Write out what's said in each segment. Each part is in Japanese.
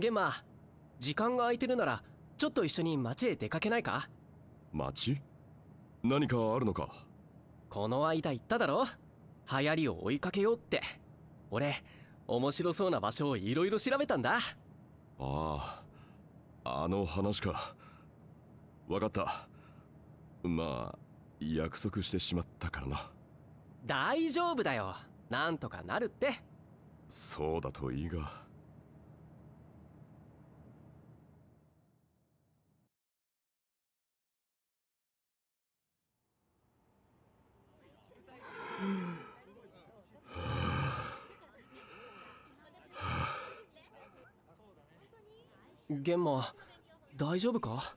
ゲンマ時間が空いてるならちょっと一緒に街へ出かけないか町何かあるのかこの間言っただろ流行りを追いかけようって俺面白そうな場所をいろいろ調べたんだあああの話か分かったまあ約束してしまったからな大丈夫だよなんとかなるってそうだといいが。ゲンマ大丈夫か、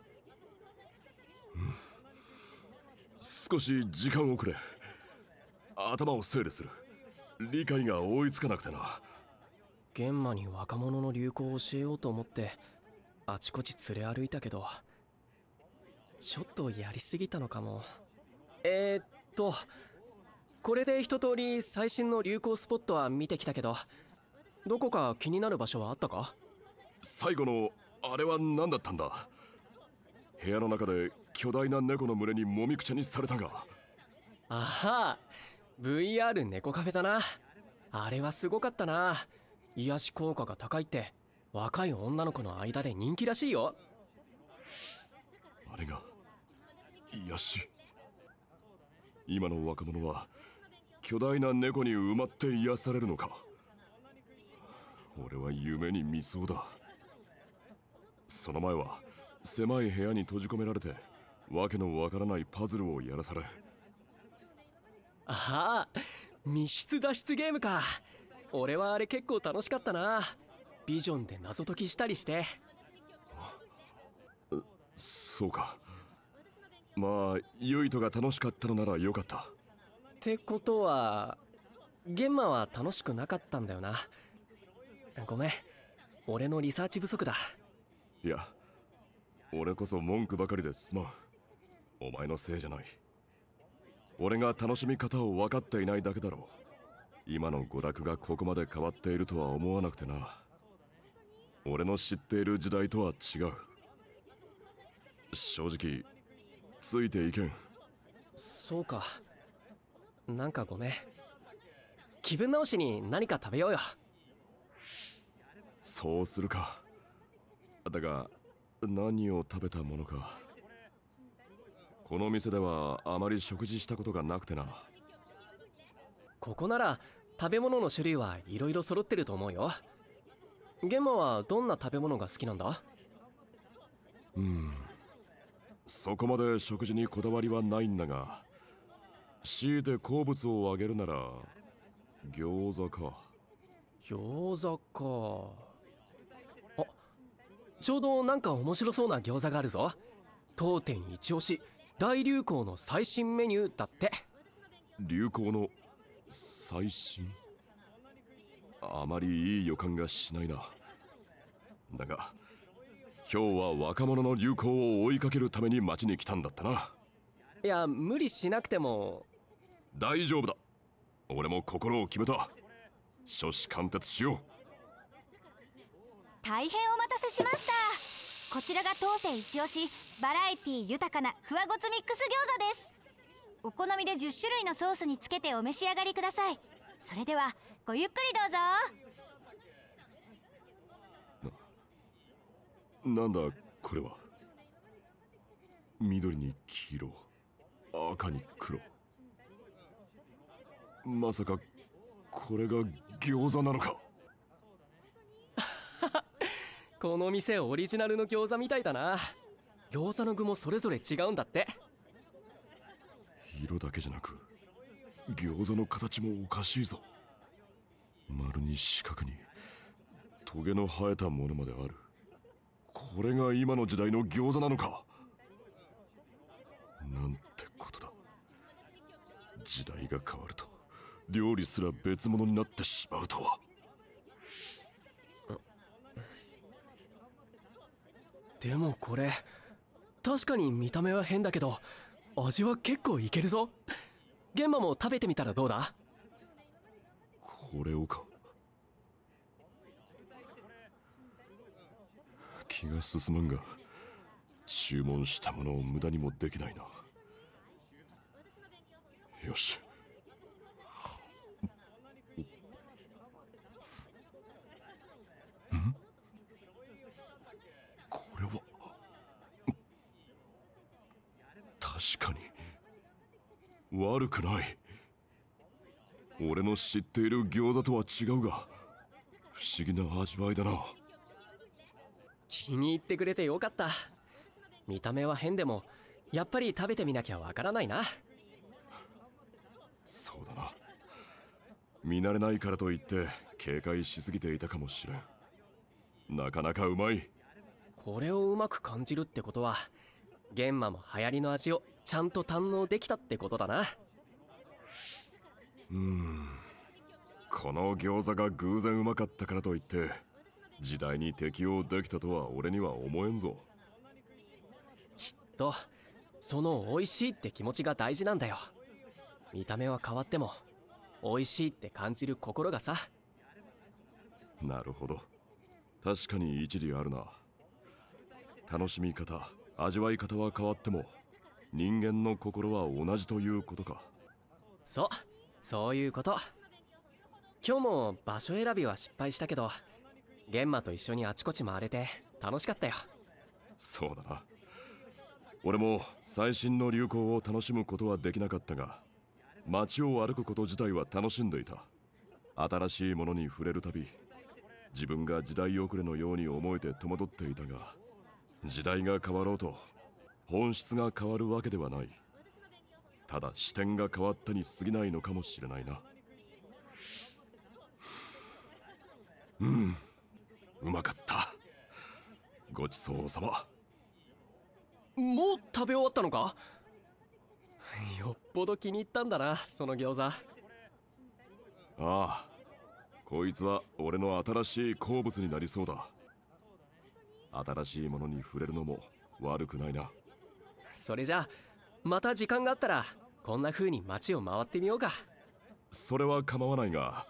うん、少し時間をくれ頭を整理する理解が追いつかなくてな玄馬に若者の流行を教えようと思ってあちこち連れ歩いたけどちょっとやりすぎたのかもえー、っとこれで一通り最新の流行スポットは見てきたけどどこか気になる場所はあったか最後のあれは何だったんだ部屋の中で巨大な猫の群れにもみくちゃにされたがああ VR 猫カフェだなあれはすごかったな癒し効果が高いって若い女の子の間で人気らしいよあれが癒し今の若者は巨大な猫に埋まって癒されるのか俺は夢に見そうだその前は狭い部屋に閉じ込められて訳のわからないパズルをやらされああ密室脱出ゲームか俺はあれ結構楽しかったなビジョンで謎解きしたりしてそうかまあユイトが楽しかったのならよかったってことはゲンマは楽しくなかったんだよなごめん俺のリサーチ不足だいや俺こそ文句ばかりですまんお前のせいじゃない俺が楽しみ方を分かっていないだけだろう今の娯楽がここまで変わっているとは思わなくてな俺の知っている時代とは違う正直ついていけんそうかなんかごめん気分直しに何か食べようよそうするかだが何を食べたものかこの店ではあまり食事したことがなくてなここなら食べ物の種類はいろいろ揃ってると思うよゲンマはどんな食べ物が好きなんだうんそこまで食事にこだわりはないんだが強いて好物をあげるなら餃子か餃子かちょうどなんか面白そうな餃子があるぞ当店一押し大流行の最新メニューだって流行の最新あまりいい予感がしないなだが今日は若者の流行を追いかけるために街に来たんだったないや無理しなくても大丈夫だ俺も心を決めた初子貫徹しよう大変お待たせしましたこちらが当店一押しバラエティ豊かなふわごつミックス餃子ですお好みで10種類のソースにつけてお召し上がりくださいそれではごゆっくりどうぞななんだこれは緑に黄色赤に黒まさかこれが餃子なのかこの店オリジナルの餃子みたいだな餃子の具もそれぞれ違うんだって色だけじゃなく餃子の形もおかしいぞ丸に四角にトゲの生えたものまであるこれが今の時代の餃子なのかなんてことだ時代が変わると料理すら別物になってしまうとはでもこれ確かに見た目は変だけど味は結構いけるぞ現場も食べてみたらどうだこれをか気が進まんが注文したものを無駄にもできないなよし確かに悪くない俺の知っている餃子とは違うが不思議な味わいだな気に入ってくれてよかった見た目は変でもやっぱり食べてみなきゃわからないなそうだな見慣れないからといって警戒しすぎていたかもしれんなかなかうまいこれをうまく感じるってことは玄馬も流行りの味をちゃんと堪能できたってことだなうんこの餃子が偶然うまかったからといって時代に適応できたとは俺には思えんぞきっとその美味しいって気持ちが大事なんだよ見た目は変わっても美味しいって感じる心がさなるほど確かに一理あるな楽しみ方味わい方は変わっても人間の心は同じということかそうそういうこと今日も場所選びは失敗したけど玄馬と一緒にあちこち回れて楽しかったよそうだな俺も最新の流行を楽しむことはできなかったが街を歩くこと自体は楽しんでいた新しいものに触れるたび自分が時代遅れのように思えて戸惑っていたが時代が変わろうと本質が変わるわけではないただ視点が変わったに過ぎないのかもしれないなうんうまかったごちそうさまもう食べ終わったのかよっぽど気に入ったんだなその餃子ああこいつは俺の新しい好物になりそうだ新しいものに触れるのも悪くないなそれじゃあまた時間があったらこんな風に街を回ってみようかそれは構わないが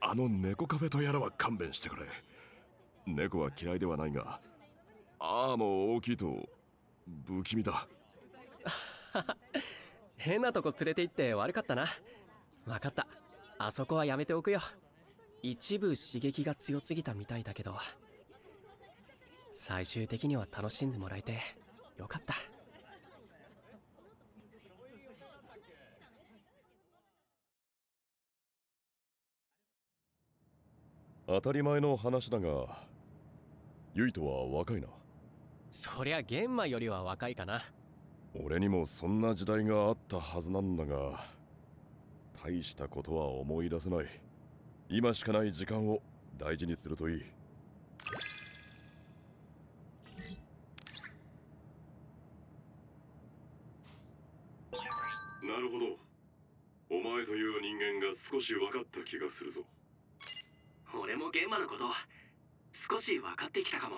あの猫カフェとやらは勘弁してくれ猫は嫌いではないがああも大きいと不気味だ 変なとこ連れて行って悪かったな分かったあそこはやめておくよ一部刺激が強すぎたみたいだけど最終的には楽しんでもらえてよかった当たり前の話だがユイとは若いなそりゃ玄マよりは若いかな俺にもそんな時代があったはずなんだが大したことは思い出せない今しかない時間を大事にするといいなるほどお前という人間が少し分かった気がするぞ俺も現場のこと少し分かってきたかも。